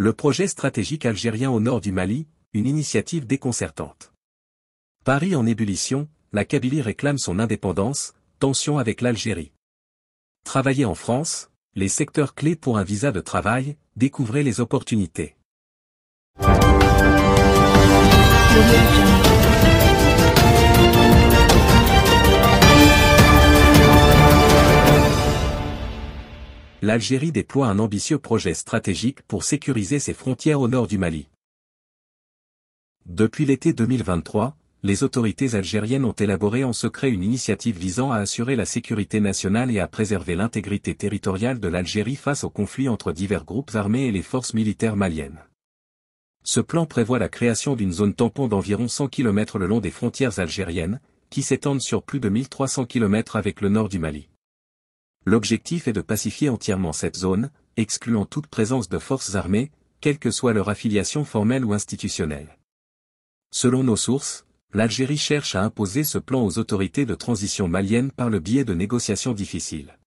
Le projet stratégique algérien au nord du Mali, une initiative déconcertante. Paris en ébullition, la Kabylie réclame son indépendance, tension avec l'Algérie. Travailler en France, les secteurs clés pour un visa de travail, découvrez les opportunités. l'Algérie déploie un ambitieux projet stratégique pour sécuriser ses frontières au nord du Mali. Depuis l'été 2023, les autorités algériennes ont élaboré en secret une initiative visant à assurer la sécurité nationale et à préserver l'intégrité territoriale de l'Algérie face aux conflits entre divers groupes armés et les forces militaires maliennes. Ce plan prévoit la création d'une zone tampon d'environ 100 km le long des frontières algériennes, qui s'étendent sur plus de 1300 km avec le nord du Mali l'objectif est de pacifier entièrement cette zone, excluant toute présence de forces armées, quelle que soit leur affiliation formelle ou institutionnelle. Selon nos sources, l'Algérie cherche à imposer ce plan aux autorités de transition maliennes par le biais de négociations difficiles.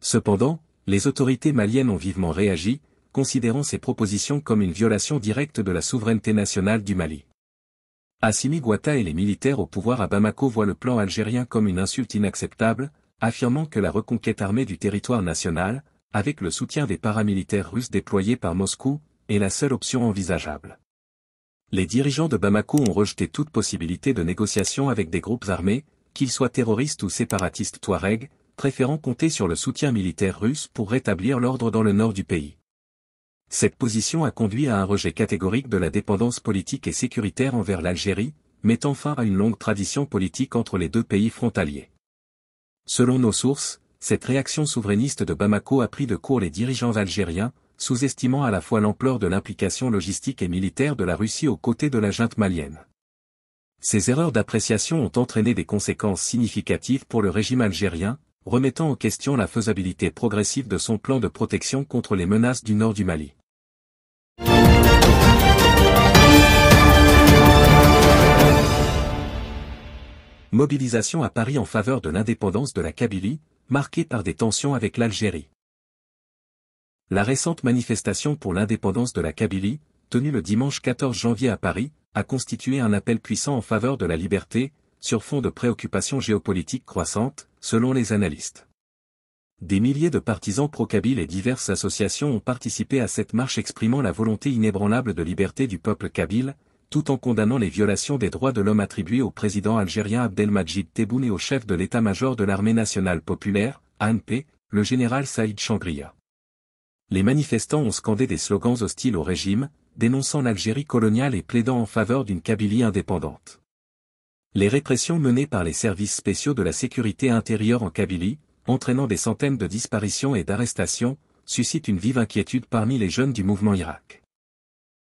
Cependant, les autorités maliennes ont vivement réagi, considérant ces propositions comme une violation directe de la souveraineté nationale du Mali. Assimi et les militaires au pouvoir à Bamako voient le plan algérien comme une insulte inacceptable, affirmant que la reconquête armée du territoire national, avec le soutien des paramilitaires russes déployés par Moscou, est la seule option envisageable. Les dirigeants de Bamako ont rejeté toute possibilité de négociation avec des groupes armés, qu'ils soient terroristes ou séparatistes touareg, préférant compter sur le soutien militaire russe pour rétablir l'ordre dans le nord du pays. Cette position a conduit à un rejet catégorique de la dépendance politique et sécuritaire envers l'Algérie, mettant fin à une longue tradition politique entre les deux pays frontaliers. Selon nos sources, cette réaction souverainiste de Bamako a pris de court les dirigeants algériens, sous-estimant à la fois l'ampleur de l'implication logistique et militaire de la Russie aux côtés de la junte malienne. Ces erreurs d'appréciation ont entraîné des conséquences significatives pour le régime algérien, remettant en question la faisabilité progressive de son plan de protection contre les menaces du nord du Mali. Mobilisation à Paris en faveur de l'indépendance de la Kabylie, marquée par des tensions avec l'Algérie. La récente manifestation pour l'indépendance de la Kabylie, tenue le dimanche 14 janvier à Paris, a constitué un appel puissant en faveur de la liberté, sur fond de préoccupations géopolitiques croissantes, selon les analystes. Des milliers de partisans pro kabyles et diverses associations ont participé à cette marche exprimant la volonté inébranlable de liberté du peuple kabyle, tout en condamnant les violations des droits de l'homme attribuées au président algérien Abdelmajid Tebboune et au chef de l'état-major de l'armée nationale populaire, ANP, le général Saïd Changria. Les manifestants ont scandé des slogans hostiles au régime, dénonçant l'Algérie coloniale et plaidant en faveur d'une Kabylie indépendante. Les répressions menées par les services spéciaux de la sécurité intérieure en Kabylie, entraînant des centaines de disparitions et d'arrestations, suscitent une vive inquiétude parmi les jeunes du mouvement Irak.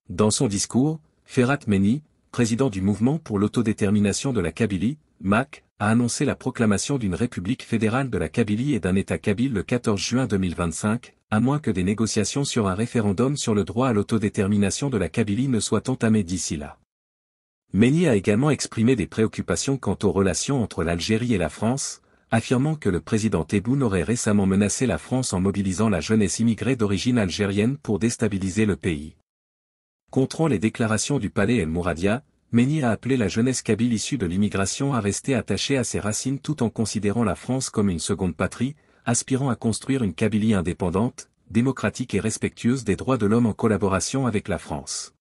Dans son discours, Ferhat Meni, président du mouvement pour l'autodétermination de la Kabylie, MAC, a annoncé la proclamation d'une république fédérale de la Kabylie et d'un État kabyle le 14 juin 2025, à moins que des négociations sur un référendum sur le droit à l'autodétermination de la Kabylie ne soient entamées d'ici là. Meni a également exprimé des préoccupations quant aux relations entre l'Algérie et la France, affirmant que le président Tebboune aurait récemment menacé la France en mobilisant la jeunesse immigrée d'origine algérienne pour déstabiliser le pays. Contrant les déclarations du palais El Mouradia, Meni a appelé la jeunesse kabyle issue de l'immigration à rester attachée à ses racines tout en considérant la France comme une seconde patrie, aspirant à construire une Kabylie indépendante, démocratique et respectueuse des droits de l'homme en collaboration avec la France.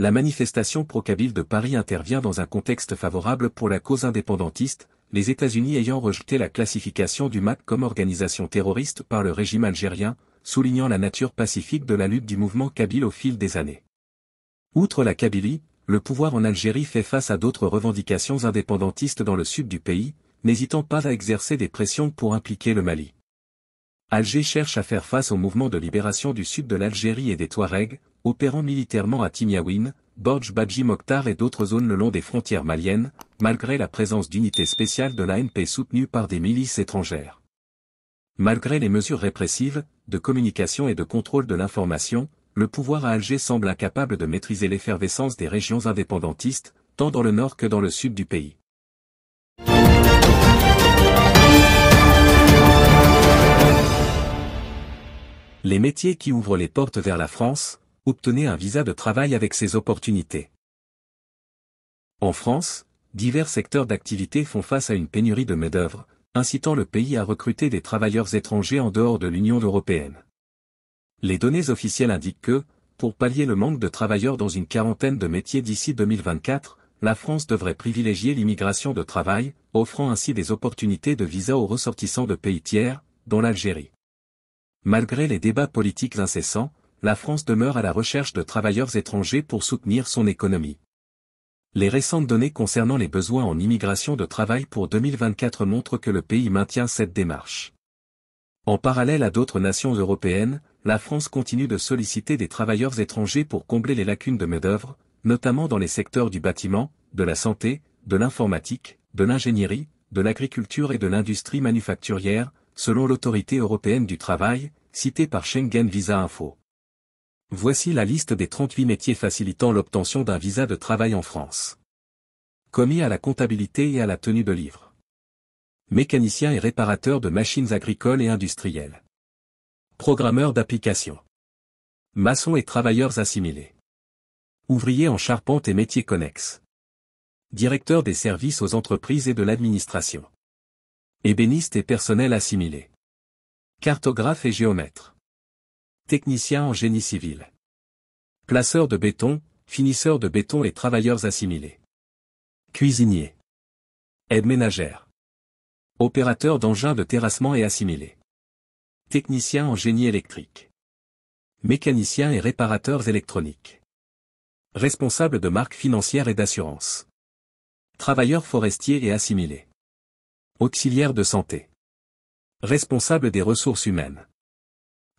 La manifestation pro-kabyle de Paris intervient dans un contexte favorable pour la cause indépendantiste, les États-Unis ayant rejeté la classification du MAC comme organisation terroriste par le régime algérien, soulignant la nature pacifique de la lutte du mouvement kabyle au fil des années. Outre la Kabylie, le pouvoir en Algérie fait face à d'autres revendications indépendantistes dans le sud du pays, n'hésitant pas à exercer des pressions pour impliquer le Mali. Alger cherche à faire face au mouvement de libération du sud de l'Algérie et des Touaregs, opérant militairement à Timiaouine, Borj Badji Mokhtar et d'autres zones le long des frontières maliennes, malgré la présence d'unités spéciales de l'ANP soutenues par des milices étrangères. Malgré les mesures répressives, de communication et de contrôle de l'information, le pouvoir à Alger semble incapable de maîtriser l'effervescence des régions indépendantistes, tant dans le nord que dans le sud du pays. Les métiers qui ouvrent les portes vers la France, obtenez un visa de travail avec ces opportunités. En France, divers secteurs d'activité font face à une pénurie de main-d'œuvre, incitant le pays à recruter des travailleurs étrangers en dehors de l'Union européenne. Les données officielles indiquent que, pour pallier le manque de travailleurs dans une quarantaine de métiers d'ici 2024, la France devrait privilégier l'immigration de travail, offrant ainsi des opportunités de visa aux ressortissants de pays tiers, dont l'Algérie. Malgré les débats politiques incessants, la France demeure à la recherche de travailleurs étrangers pour soutenir son économie. Les récentes données concernant les besoins en immigration de travail pour 2024 montrent que le pays maintient cette démarche. En parallèle à d'autres nations européennes, la France continue de solliciter des travailleurs étrangers pour combler les lacunes de main-d'œuvre, notamment dans les secteurs du bâtiment, de la santé, de l'informatique, de l'ingénierie, de l'agriculture et de l'industrie manufacturière, selon l'autorité européenne du travail, citée par Schengen Visa Info. Voici la liste des 38 métiers facilitant l'obtention d'un visa de travail en France. Commis à la comptabilité et à la tenue de livres. Mécanicien et réparateur de machines agricoles et industrielles. Programmeur d'application. Maçon et travailleurs assimilés. Ouvrier en charpente et métiers connexes. Directeur des services aux entreprises et de l'administration. Ébéniste et personnel assimilé. Cartographe et géomètre. Technicien en génie civil. Placeur de béton, finisseur de béton et travailleurs assimilés. Cuisinier. Aide ménagère. Opérateur d'engins de terrassement et assimilés technicien en génie électrique. Mécanicien et réparateurs électroniques. Responsable de marques financières et d'assurance. Travailleur forestier et assimilé. Auxiliaire de santé. Responsable des ressources humaines.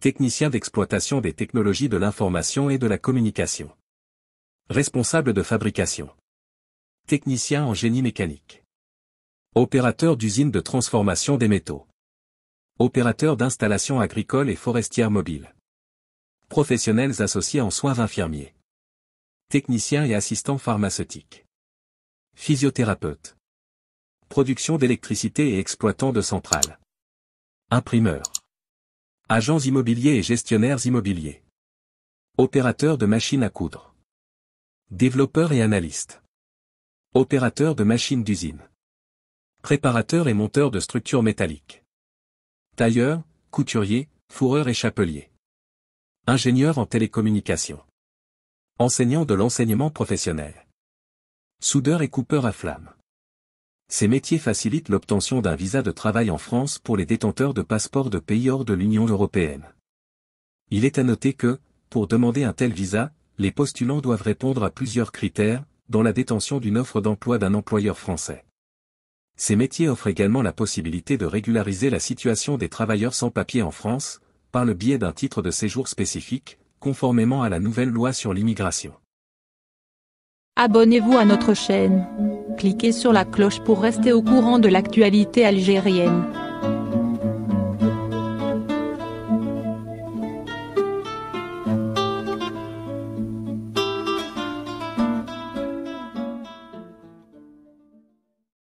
Technicien d'exploitation des technologies de l'information et de la communication. Responsable de fabrication. Technicien en génie mécanique. Opérateur d'usine de transformation des métaux opérateurs d'installations agricoles et forestières mobiles. Professionnels associés en soins infirmiers. Techniciens et assistants pharmaceutiques. Physiothérapeutes. Production d'électricité et exploitants de centrales. Imprimeurs. Agents immobiliers et gestionnaires immobiliers. Opérateurs de machines à coudre. Développeurs et analystes. Opérateurs de machines d'usine. Préparateurs et monteurs de structures métalliques tailleur, couturier, fourreur et chapelier. Ingénieur en télécommunications. Enseignant de l'enseignement professionnel. Soudeur et coupeur à flamme. Ces métiers facilitent l'obtention d'un visa de travail en France pour les détenteurs de passeports de pays hors de l'Union européenne. Il est à noter que, pour demander un tel visa, les postulants doivent répondre à plusieurs critères, dont la détention d'une offre d'emploi d'un employeur français. Ces métiers offrent également la possibilité de régulariser la situation des travailleurs sans papier en France, par le biais d'un titre de séjour spécifique, conformément à la nouvelle loi sur l'immigration. Abonnez-vous à notre chaîne. Cliquez sur la cloche pour rester au courant de l'actualité algérienne.